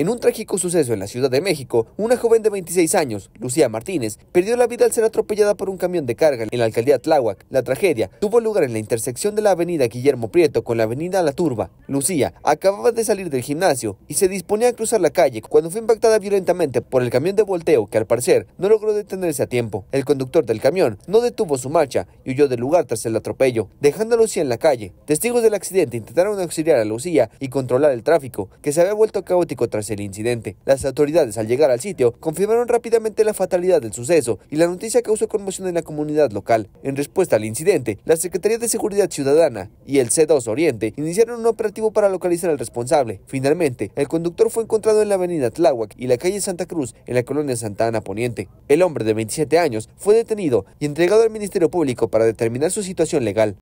En un trágico suceso en la Ciudad de México, una joven de 26 años, Lucía Martínez, perdió la vida al ser atropellada por un camión de carga en la alcaldía Tláhuac. La tragedia tuvo lugar en la intersección de la avenida Guillermo Prieto con la avenida La Turba. Lucía acababa de salir del gimnasio y se disponía a cruzar la calle cuando fue impactada violentamente por el camión de volteo que al parecer no logró detenerse a tiempo. El conductor del camión no detuvo su marcha y huyó del lugar tras el atropello, dejando a Lucía en la calle. Testigos del accidente intentaron auxiliar a Lucía y controlar el tráfico, que se había vuelto caótico tras el incidente. Las autoridades al llegar al sitio confirmaron rápidamente la fatalidad del suceso y la noticia causó conmoción en la comunidad local. En respuesta al incidente, la Secretaría de Seguridad Ciudadana y el C2 Oriente iniciaron un operativo para localizar al responsable. Finalmente, el conductor fue encontrado en la avenida Tláhuac y la calle Santa Cruz en la colonia Santa Ana Poniente. El hombre de 27 años fue detenido y entregado al Ministerio Público para determinar su situación legal.